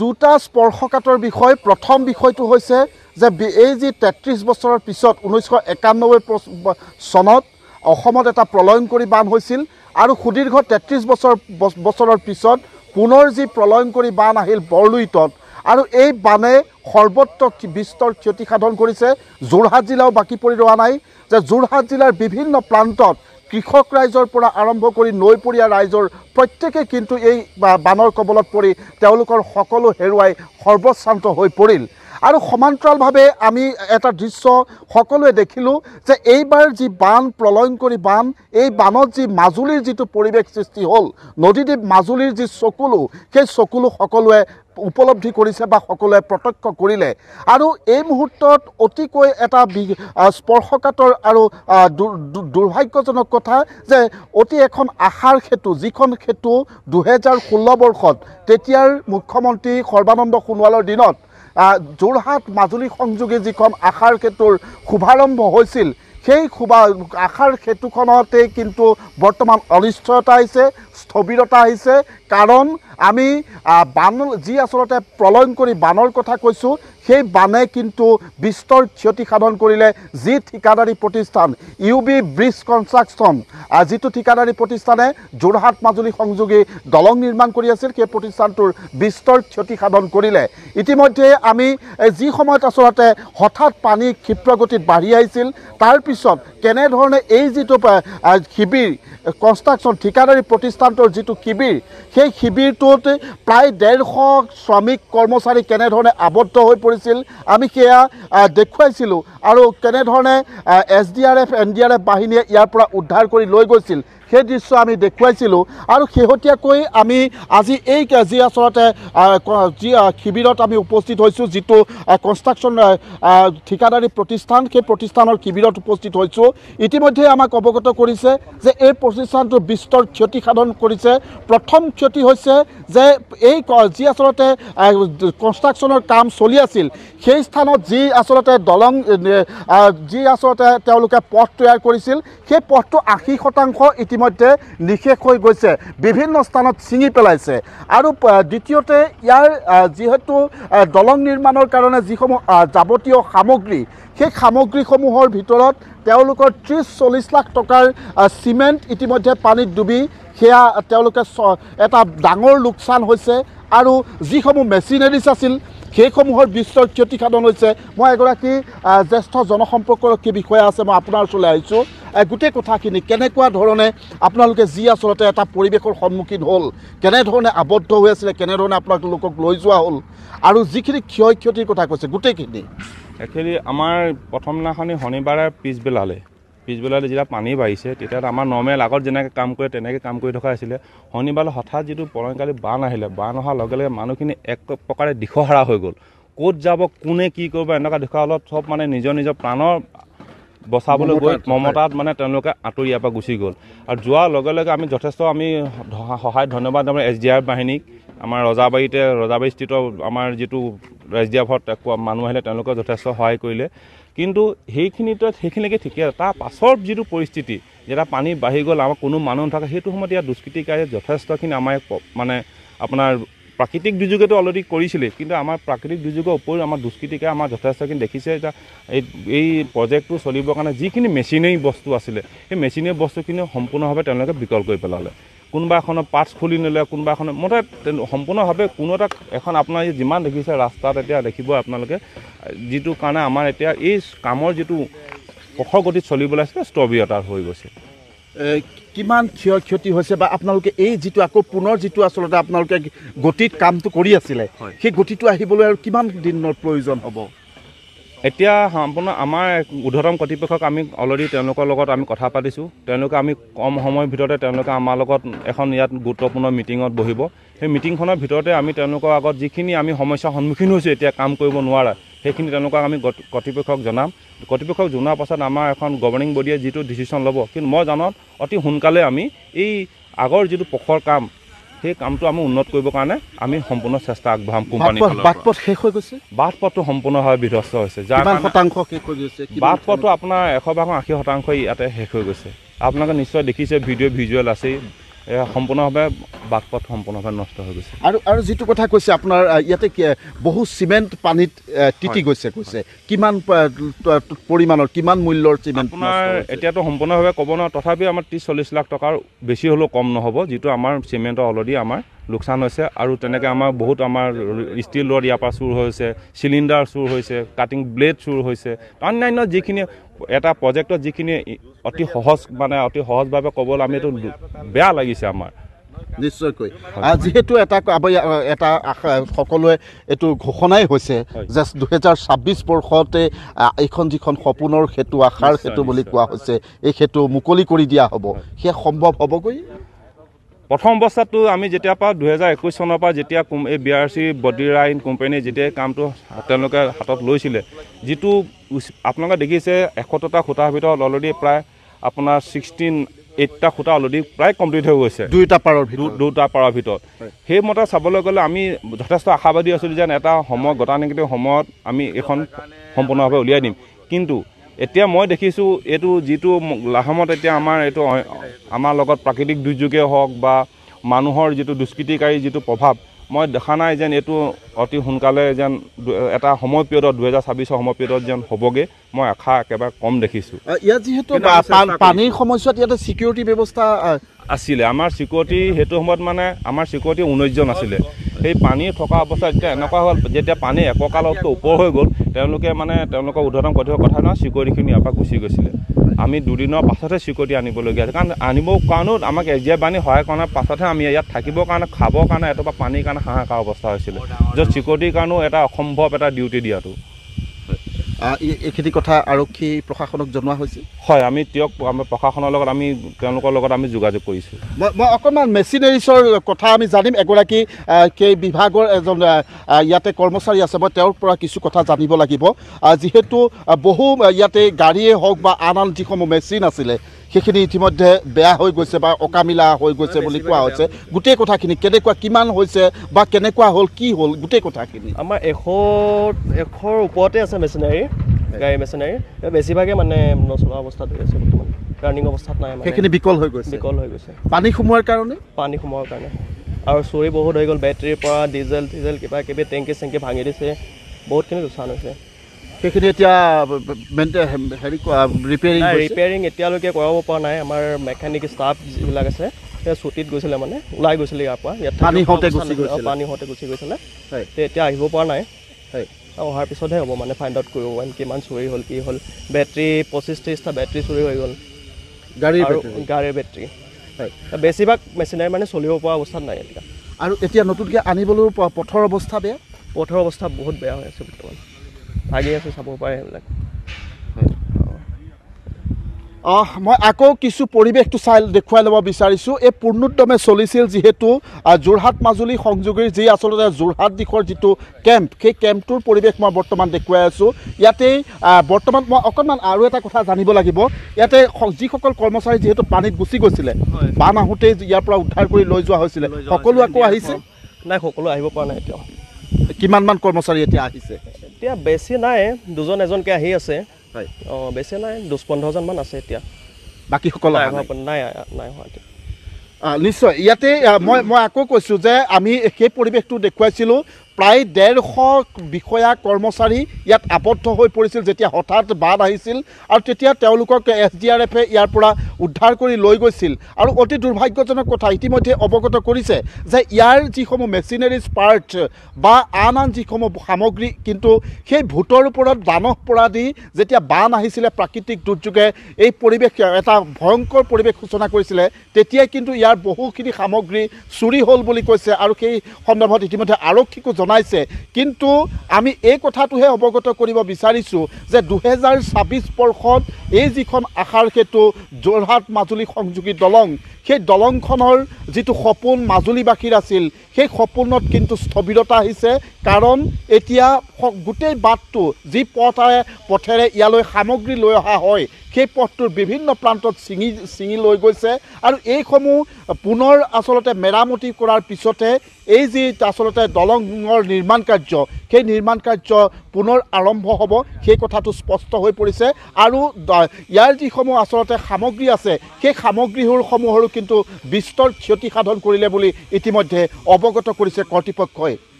দুটা স্পৰ্শকাতৰ বিষয় প্ৰথম বিষয়টো হৈছে যে এই যি তেত্ৰিছ বছৰৰ পিছত ঊনৈছশ একানব্বৈ চনত অসমত এটা প্ৰলয়ংকৰী বান হৈছিল আৰু সুদীৰ্ঘ তেত্ৰিছ বছৰ বছৰৰ পিছত পুনৰ যি প্ৰলয়ংকৰী বান আহিল বৰলুইটত আৰু এই বানে সৰ্বত্ৰ বিস্তৰ ক্ষতিসাধন কৰিছে যোৰহাট জিলাও বাকী পৰি ৰোৱা নাই যে যোৰহাট জিলাৰ বিভিন্ন প্ৰান্তত কৃষক ৰাইজৰ পৰা আৰম্ভ কৰি নৈপৰীয়া ৰাইজৰ প্ৰত্যেকে কিন্তু এই বানৰ কবলত পৰি তেওঁলোকৰ সকলো হেৰুৱাই সৰ্বশ্ৰান্ত হৈ পৰিল আৰু সমান্তৰালভাৱে আমি এটা দৃশ্য সকলোৱে দেখিলোঁ যে এইবাৰ যি বান প্ৰলয়ংকৰী বান এই বানত যি মাজুলীৰ যিটো পৰিৱেশ সৃষ্টি হ'ল নদীদ্বীপ মাজুলীৰ যি চকুলো সেই চকুলো সকলোৱে উপলব্ধি কৰিছে বা সকলোৱে প্ৰত্যক্ষ কৰিলে আৰু এই মুহূৰ্তত অতিকৈ এটা বি স্পৰ্শকাতৰ আৰু দুৰ্ভাগ্যজনক কথা যে অতি এখন আশাৰ সেতু যিখন সেতু দুহেজাৰ ষোল্ল বৰ্ষত তেতিয়াৰ মুখ্যমন্ত্ৰী সৰ্বানন্দ সোণোৱালৰ দিনত যোৰহাট মাজুলী সংযোগী যিখন আশাৰ সেতুৰ শুভাৰম্ভ হৈছিল সেই শুভা আশাৰ সেতুখনতেই কিন্তু বৰ্তমান অনিশ্চয়তা আহিছে স্থবিৰতা আহিছে কাৰণ আমি বান যি আচলতে প্ৰলয়ন কৰি বানৰ কথা কৈছোঁ সেই বানে কিন্তু বিস্তৰ ক্ষতি সাধন কৰিলে যি ঠিকাদাৰী প্ৰতিষ্ঠান ইউ বি ব্ৰিজ কনষ্ট্ৰাকশ্যন যিটো ঠিকাদাৰী প্ৰতিষ্ঠানে যোৰহাট মাজুলী সংযোগী দলং নিৰ্মাণ কৰি আছিল সেই প্ৰতিষ্ঠানটোৰ বিস্তৰ ক্ষতি সাধন কৰিলে ইতিমধ্যে আমি যি সময়ত আচলতে হঠাৎ পানী ক্ষিপ্ৰগতিত বাঢ়ি আহিছিল তাৰপিছত কেনেধৰণে এই যিটো শিবিৰ কনষ্ট্ৰাকশ্যন ঠিকাদাৰী প্ৰতিষ্ঠানটোৰ যিটো শিবিৰ সেই শিবিৰটো দিনটোত প্ৰায় ডেৰশ শ্ৰমিক কৰ্মচাৰী কেনেধৰণে আৱদ্ধ হৈ পৰিছিল আমি সেয়া দেখুৱাইছিলোঁ আৰু কেনেধৰণে S D R F N D R F বাহিনীয়ে ইয়াৰ পৰা উদ্ধাৰ কৰি লৈ গৈছিল সেই দৃশ্য আমি দেখুৱাইছিলোঁ আৰু শেহতীয়াকৈ আমি আজি এই যি আচলতে যি শিবিৰত আমি উপস্থিত হৈছোঁ যিটো কনষ্ট্ৰাকশ্যন ঠিকাদাৰী প্ৰতিষ্ঠান সেই প্ৰতিষ্ঠানৰ শিবিৰত উপস্থিত হৈছোঁ ইতিমধ্যে আমাক অৱগত কৰিছে যে এই প্ৰতিষ্ঠানটো বিস্তৰ ক্ষতি সাধন কৰিছে প্ৰথম ক্ষতি হৈছে যে এই যি আচলতে কনষ্ট্ৰাকশ্যনৰ কাম চলি আছিল সেই স্থানত যি আচলতে দলং যি আচলতে তেওঁলোকে পথ তৈয়াৰ কৰিছিল সেই পথটো আশী শতাংশ ইতি ইতিমধ্যে নিশেষ হৈ গৈছে বিভিন্ন স্থানত ছিঙি পেলাইছে আৰু দ্বিতীয়তে ইয়াৰ যিহেতু দলং নিৰ্মাণৰ কাৰণে যিসমূহ যাৱতীয় সামগ্ৰী সেই সামগ্ৰীসমূহৰ ভিতৰত তেওঁলোকৰ ত্ৰিছ চল্লিছ লাখ টকাৰ চিমেণ্ট ইতিমধ্যে পানীত ডুবি সেয়া তেওঁলোকে এটা ডাঙৰ লোকচান হৈছে আৰু যিসমূহ মেচিনেৰিছ আছিল সেইসমূহৰ বিশ্বৰ ক্ষতি সাধন হৈছে মই এগৰাকী জ্যেষ্ঠ জনসম্পৰ্কৰক্ষী বিষয়া আছে মই আপোনাৰ ওচৰলৈ আহিছোঁ গোটেই কথাখিনি কেনেকুৱা ধৰণে আপোনালোকে যি আচলতে এটা পৰিৱেশৰ সন্মুখীন হ'ল কেনেধৰণে আবদ্ধ হৈ আছিলে কেনেধৰণে আপোনালোকক লৈ যোৱা হ'ল আৰু যিখিনি ক্ষয় ক্ষতিৰ কথা কৈছে গোটেইখিনি একচুৱেলি আমাৰ প্ৰথম দিনাখনি শনিবাৰে পিছবেলালৈ পিছবেলা যেতিয়া পানী বাঢ়িছে তেতিয়া আমাৰ নৰ্মেল আগত যেনেকৈ কাম কৰে তেনেকৈ কাম কৰি থকা হৈছিলে শনিবাৰলৈ হঠাৎ যিটো পৰংকালি বান আহিলে বান অহাৰ লগে লগে মানুহখিনি এক প্ৰকাৰে দিশহাৰা হৈ গ'ল ক'ত যাব কোনে কি কৰিব এনেকুৱা দেখুৱা অলপ চব মানে নিজৰ নিজৰ প্ৰাণৰ বচাবলৈ গৈ মমতাত মানে তেওঁলোকে আঁতৰি ইয়াৰ পৰা গুচি গ'ল আৰু যোৱাৰ লগে লগে আমি যথেষ্ট আমি সহায় ধন্যবাদ আমাৰ এছ ডি আৰ বাহিনীক আমাৰ ৰজাবাৰীতে ৰজাবাৰী স্থিত আমাৰ যিটো ৰাইজ দিয়া ভৰত মানুহ আহিলে তেওঁলোকে যথেষ্ট সহায় কৰিলে কিন্তু সেইখিনিতে সেইখিনিকে ঠিকে আছে তাৰ পাছৰ যিটো পৰিস্থিতি যে এটা পানী বাঢ়ি গ'ল আমাৰ কোনো মানুহ নাথাকে সেইটো সময়ত ইয়াত দুষ্কৃতিকাৰীয়ে যথেষ্টখিনি আমাৰ মানে আপোনাৰ প্ৰাকৃতিক দুৰ্যোগেতো অলৰেডি কৰিছিলেই কিন্তু আমাৰ প্ৰাকৃতিক দুৰ্যোগৰ উপৰিও আমাৰ দুষ্কৃতিকাৰে আমাৰ যথেষ্টখিনি দেখিছে এতিয়া এই এই প্ৰজেক্টটো চলিবৰ কাৰণে যিখিনি মেচিনেৰী বস্তু আছিলে সেই মেচিনেৰী বস্তুখিনি সম্পূৰ্ণভাৱে তেওঁলোকে বিকল কৰি পেলালে কোনোবা এখনৰ পাৰ্টছ খুলি নিলে কোনোবা এখনে মতে সম্পূৰ্ণভাৱে কোনো এটা এখন আপোনাৰ যিমান দেখিছে ৰাস্তাত এতিয়া দেখিব আপোনালোকে যিটো কাৰণে আমাৰ এতিয়া এই কামৰ যিটো প্ৰখৰগতিত চলিবলৈ আছিলে স্থবিৰতাৰ হৈ গৈছে কিমান ক্ষয় ক্ষতি হৈছে বা আপোনালোকে এই যিটো আকৌ পুনৰ যিটো আচলতে আপোনালোকে গতিত কামটো কৰি আছিলে সেই গতিটো আহিবলৈ আৰু কিমান দিনৰ প্ৰয়োজন হ'ব এতিয়া সম্পূৰ্ণ আমাৰ উৰ্ধতম কৰ্তৃপক্ষক আমি অলৰেডি তেওঁলোকৰ লগত আমি কথা পাতিছোঁ তেওঁলোকে আমি কম সময়ৰ ভিতৰতে তেওঁলোকে আমাৰ লগত এখন ইয়াত গুৰুত্বপূৰ্ণ মিটিঙত বহিব সেই মিটিংখনৰ ভিতৰতে আমি তেওঁলোকৰ আগত যিখিনি আমি সমস্যাৰ সন্মুখীন হৈছোঁ এতিয়া কাম কৰিব নোৱাৰা সেইখিনি তেওঁলোকক আমি কৰ্তৃপক্ষক জনাম কৰ্তৃপক্ষক জনোৱাৰ পাছত আমাৰ এখন গভৰ্ণিং বডিয়ে যিটো ডিচিশ্যন ল'ব কিন্তু মই জানত অতি সোনকালে আমি এই আগৰ যিটো প্ৰখৰ কাম সেই কামটো আমি উন্নত কৰিবৰ কাৰণে আমি সম্পূৰ্ণ চেষ্টা আগবঢ়াম কোম্পানী বাট পথ শেষ হৈ গৈছে বাট পথটো সম্পূৰ্ণভাৱে বিধ্বস্ত হৈছে যাৰ বাট পথটো আপোনাৰ এশ ভাগৰ আশী শতাংশ ইয়াতে শেষ হৈ গৈছে আপোনালোকে নিশ্চয় দেখিছে ভিডিঅ' ভিজুৱেল আছেই সম্পূৰ্ণভাৱে পথ সম্পূৰ্ণভাৱে নষ্ট হৈ গৈছে আৰু আৰু যিটো কথা কৈছে আপোনাৰ ইয়াতে বহু চিমেণ্ট পানীত তিতি গৈছে কৈছে কিমান পৰিমাণৰ কিমান মূল্যৰ চিমেণ্ট আপোনাৰ এতিয়াতো সম্পূৰ্ণভাৱে ক'ব নোৱাৰোঁ তথাপিও আমাৰ ত্ৰিছ চল্লিছ লাখ টকাৰ বেছি হ'লেও কম নহ'ব যিটো আমাৰ চিমেণ্টৰ অলৰেডি আমাৰ লোকচান হৈছে আৰু তেনেকৈ আমাৰ বহুত আমাৰ ষ্টিলৰ ইয়াৰ পৰা চুৰ হৈছে চিলিণ্ডাৰ চুৰ হৈছে কাটিং ব্লেড চুৰ হৈছে অন্যান্য যিখিনি এটা প্ৰজেক্টত যিখিনি অতি সহজ মানে অতি সহজভাৱে ক'বলৈ আমি এইটো বেয়া লাগিছে আমাৰ নিশ্চয়কৈ যিহেতু এটা এটা সকলোৱে এইটো ঘোষণাই হৈছে যে দুহেজাৰ ছাব্বিছ বৰ্ষতে এইখন যিখন সপোনৰ সেতু আশাৰ সেতু বুলি কোৱা হৈছে এই সেতু মুকলি কৰি দিয়া হ'ব সেয়া সম্ভৱ হ'বগৈ প্ৰথম অৱস্থাততো আমি যেতিয়াৰ পৰা দুহেজাৰ একৈছ চনৰ পৰা যেতিয়া এই বি আৰ চি বডিৰাইন কোম্পানীয়ে যেতিয়া কামটো তেওঁলোকে হাতত লৈছিলে যিটো আপোনালোকে দেখিছে এশটা সূতাৰ ভিতৰত অলৰেডি প্ৰায় আপোনাৰ ছিক্সটিন এইটটা সূতা অলৰেডি প্ৰায় কমপ্লিট হৈ গৈছে দুয়োটা পাৰৰ ভিতৰত দুটা পাৰৰ ভিতৰত সেইমতে চাবলৈ গ'লে আমি যথেষ্ট আশাবাদী আছিলোঁ যেন এটা সময় গতানুগতিক সময়ত আমি এইখন সম্পূৰ্ণভাৱে উলিয়াই দিম কিন্তু এতিয়া মই দেখিছোঁ এইটো যিটো লাহমত এতিয়া আমাৰ এইটো আমাৰ লগত প্ৰাকৃতিক দুৰ্যোগে হওক বা মানুহৰ যিটো দুষ্কৃতিকাৰী যিটো প্ৰভাৱ মই দেখা নাই যেন এইটো অতি সোনকালে যেন এটা সময় পিৰিয়ডত দুহেজাৰ ছাব্বিছৰ সময় পিৰিয়ডত যেন হ'বগৈ মই আশা একেবাৰে কম দেখিছোঁ ইয়াত যিহেতু পানীৰ সময়ছোৱাত ইয়াতে ছিকিউৰিটি ব্যৱস্থা আছিলে আমাৰ ছিকিউৰিটি সেইটো সময়ত মানে আমাৰ ছিকিউৰিটি ঊনৈছজন আছিলে সেই পানী থকা অৱস্থাত যেতিয়া এনেকুৱা হ'ল যেতিয়া পানী একঁকালতকৈ ওপৰ হৈ গ'ল তেওঁলোকে মানে তেওঁলোকৰ উদ্ধাৰণ কৰি থকা কথা নহয় চিকৰিখিনি ইয়াৰ পৰা গুচি গৈছিলে আমি দুদিনৰ পাছতহে চিকৰটি আনিবলগীয়া হৈছে কাৰণ আনিব কাৰণেও আমাক এছ ডি আই বানী সহায় কৰাৰ পাছতহে আমি ইয়াত থাকিবৰ কাৰণে খাবৰ কাৰণে এটোপা পানীৰ কাৰণে হাহাকাৰ অৱস্থা হৈছিলে য'ত চিকৰটিৰ কাৰণেও এটা অসম্ভৱ এটা ডিউটি দিয়াটো এইখিনি কথা আৰক্ষী প্ৰশাসনক জনোৱা হৈছে হয় আমি তেওঁক প্ৰশাসনৰ লগত আমি তেওঁলোকৰ লগত আমি যোগাযোগ কৰিছোঁ মই অকণমান মেচিনাৰিছৰ কথা আমি জানিম এগৰাকী সেই বিভাগৰ এজন ইয়াতে কৰ্মচাৰী আছে মই তেওঁৰ পৰা কিছু কথা জানিব লাগিব যিহেতু বহু ইয়াতে গাড়ীয়ে হওক বা আন আন যিসমূহ মেচিন আছিলে সেইখিনি ইতিমধ্যে বেয়া হৈ গৈছে বা অকামিলা হৈ গৈছে বুলি কোৱা হৈছে গোটেই কথাখিনি কেনেকুৱা কিমান হৈছে বা কেনেকুৱা হ'ল কি হ'ল গোটেই কথাখিনি আমাৰ এশ এশৰ ওপৰতে আছে মেচিনাৰী গাড়ী মেচিনাৰী বেছিভাগে মানে নচলা অৱস্থাত হৈ আছে বৰ্তমান ৰাণিং অৱস্থাত নাই সেইখিনি বিকল হৈ গৈছে বিকল হৈ গৈছে পানী সোমোৱাৰ কাৰণে পানী সোমোৱাৰ কাৰণে আৰু চুৰি বহুত হৈ গ'ল বেটেৰীৰ পৰা ডিজেল টিজেল কিবা কিবি টেংকি চেংকি ভাঙি দিছে বহুতখিনি লোকচান হৈছে সেইখিনি এতিয়া হেৰি ৰিপেয়াৰিং ৰিপেয়াৰিং এতিয়ালৈকে কৰাব পৰা নাই আমাৰ মেকানিক ষ্টাফ যিবিলাক আছে সেই ছুটিত গৈছিলে মানে ওলাই গৈছিলে ইয়াৰ পৰা ইয়াত পানী হওঁতে গুচি গৈছিলে পানী হওঁতে গুচি গৈছিলে এতিয়া আহিব পৰা নাই অহাৰ পিছতহে হ'ব মানে ফাইণ্ড আউট কৰিব মানে কিমান চুৰি হ'ল কি হ'ল বেটেৰী পঁচিছ ত্ৰিছটা বেটেৰী চুৰি হৈ গ'ল গাড়ী আৰু গাড়ীৰ বেটেৰী হয় বেছিভাগ মেচিনাৰী মানে চলিব পৰা অৱস্থাত নাই এতিয়া আৰু এতিয়া নতুনকৈ আনিবলৈও পথৰ অৱস্থা বেয়া পথৰ অৱস্থা বহুত বেয়া হৈ আছে বৰ্তমান ভাগি আছে চাব পাৰে সেইবিলাক মই আকৌ কিছু পৰিৱেশটো চাই দেখুৱাই ল'ব বিচাৰিছোঁ এই পূৰ্ণোদ্যমে চলিছিল যিহেতু যোৰহাট মাজুলী সংযোগীৰ যি আচলতে যোৰহাট দিশৰ যিটো কেম্প সেই কেম্পটোৰ পৰিৱেশ মই বৰ্তমান দেখুৱাই আছোঁ ইয়াতেই বৰ্তমান মই অকণমান আৰু এটা কথা জানিব লাগিব ইয়াতে যিসকল কৰ্মচাৰী যিহেতু পানীত গুচি গৈছিলে বান আহোঁতেই ইয়াৰ পৰা উদ্ধাৰ কৰি লৈ যোৱা হৈছিলে সকলো আকৌ আহিছে নাই সকলো আহিব পৰা নাই এতিয়া কিমানমান কৰ্মচাৰী এতিয়া আহিছে এতিয়া বেছি নাই দুজন এজনকে আহি আছে হয় অঁ বেছি নাই দহ পোন্ধৰজনমান আছে এতিয়া বাকীসকল নাই নাই হোৱা এতিয়া নিশ্চয় ইয়াতে মই মই আকৌ কৈছোঁ যে আমি সেই পৰিৱেশটো দেখুৱাইছিলোঁ প্ৰায় ডেৰশ বিষয়া কৰ্মচাৰী ইয়াত আবদ্ধ হৈ পৰিছিল যেতিয়া হঠাৎ বাদ আহিছিল আৰু তেতিয়া তেওঁলোকক এছ ডি আৰ এফে ইয়াৰ পৰা উদ্ধাৰ কৰি লৈ গৈছিল আৰু অতি দুৰ্ভাগ্যজনক কথা ইতিমধ্যে অৱগত কৰিছে যে ইয়াৰ যিসমূহ মেচিনেৰিজ পাৰ্ট বা আন আন যিসমূহ সামগ্ৰী কিন্তু সেই ভূতৰ ওপৰত বানহ পৰা দি যেতিয়া বান আহিছিলে প্ৰাকৃতিক দুৰ্যোগে এই পৰিৱেশ এটা ভয়ংকৰ পৰিৱেশ সূচনা কৰিছিলে তেতিয়াই কিন্তু ইয়াৰ বহুখিনি সামগ্ৰী চুৰি হ'ল বুলি কৈছে আৰু সেই সন্দৰ্ভত ইতিমধ্যে আৰক্ষীকো জন জনাইছে কিন্তু আমি এই কথাটোহে অৱগত কৰিব বিচাৰিছোঁ যে দুহেজাৰ ছাব্বিছ বৰ্ষত এই যিখন আশাৰ সেতু যোৰহাট মাজুলী সংযোগী দলং সেই দলংখনৰ যিটো সপোন মাজুলীবাসীৰ আছিল সেই সপোনত কিন্তু স্থবিৰতা আহিছে কাৰণ এতিয়া গোটেই বাটটো যি পথাৰে পথেৰে ইয়ালৈ সামগ্ৰী লৈ অহা হয় সেই পথটোৰ বিভিন্ন প্ৰান্তত ছিঙি ছিঙি লৈ গৈছে আৰু এইসমূহ পুনৰ আচলতে মেৰামতি কৰাৰ পিছতে এই যি আচলতে দলঙৰ নিৰ্মাণ কাৰ্য সেই নিৰ্মাণ কাৰ্য পুনৰ আৰম্ভ হ'ব সেই কথাটো স্পষ্ট হৈ পৰিছে আৰু ইয়াৰ যিসমূহ আচলতে সামগ্ৰী আছে সেই সামগ্ৰীসমূহৰো কিন্তু বিস্তৰ ক্ষতিসাধন কৰিলে বুলি ইতিমধ্যে অৱগত কৰিছে কৰ্তৃপক্ষই